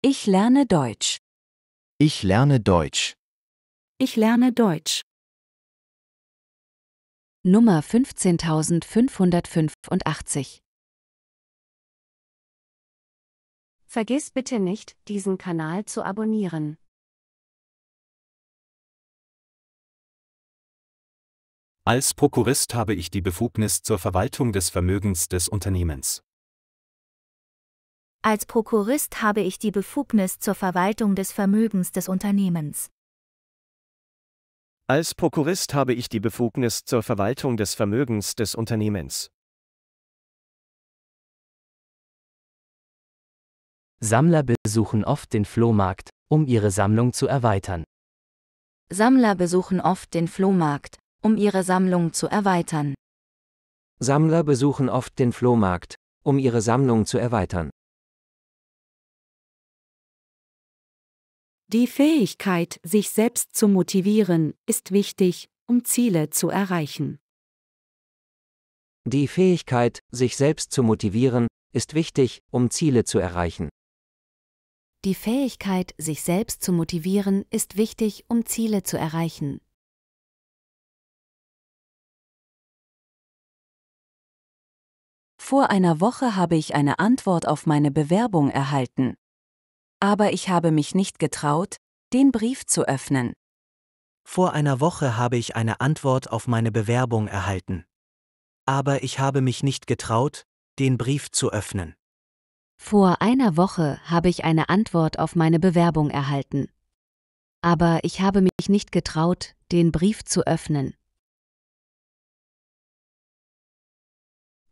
Ich lerne Deutsch. Ich lerne Deutsch. Ich lerne Deutsch. Nummer 15585 Vergiss bitte nicht, diesen Kanal zu abonnieren. Als Prokurist habe ich die Befugnis zur Verwaltung des Vermögens des Unternehmens. Als Prokurist habe ich die Befugnis zur Verwaltung des Vermögens des Unternehmens. Als Prokurist habe ich die Befugnis zur Verwaltung des Vermögens des Unternehmens. Sammler besuchen oft den Flohmarkt, um ihre Sammlung zu erweitern. Sammler besuchen oft den Flohmarkt, um ihre Sammlung zu erweitern. Sammler besuchen oft den Flohmarkt, um ihre Sammlung zu erweitern. Die Fähigkeit, sich selbst zu motivieren, ist wichtig, um Ziele zu erreichen. Die Fähigkeit, sich selbst zu motivieren, ist wichtig, um Ziele zu erreichen. Die Fähigkeit, sich selbst zu motivieren, ist wichtig, um Ziele zu erreichen. Vor einer Woche habe ich eine Antwort auf meine Bewerbung erhalten aber ich habe mich nicht getraut, den Brief zu öffnen. Vor einer Woche habe ich eine Antwort auf meine Bewerbung erhalten. Aber ich habe mich nicht getraut, den Brief zu öffnen. Vor einer Woche habe ich eine Antwort auf meine Bewerbung erhalten. Aber ich habe mich nicht getraut, den Brief zu öffnen.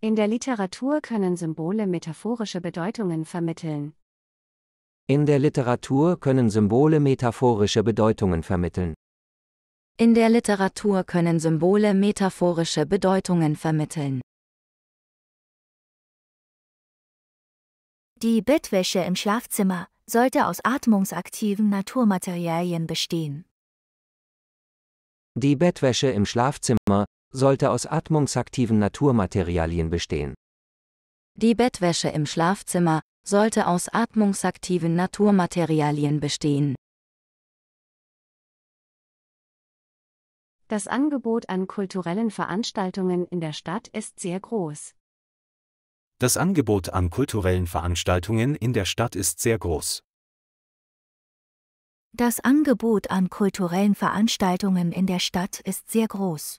In der Literatur können Symbole metaphorische Bedeutungen vermitteln. In der Literatur können Symbole metaphorische Bedeutungen vermitteln. In der Literatur können Symbole metaphorische Bedeutungen vermitteln. Die Bettwäsche im Schlafzimmer sollte aus atmungsaktiven Naturmaterialien bestehen. Die Bettwäsche im Schlafzimmer sollte aus atmungsaktiven Naturmaterialien bestehen. Die Bettwäsche im Schlafzimmer sollte aus atmungsaktiven Naturmaterialien bestehen. Das Angebot an kulturellen Veranstaltungen in der Stadt ist sehr groß. Das Angebot an kulturellen Veranstaltungen in der Stadt ist sehr groß. Das Angebot an kulturellen Veranstaltungen in der Stadt ist sehr groß.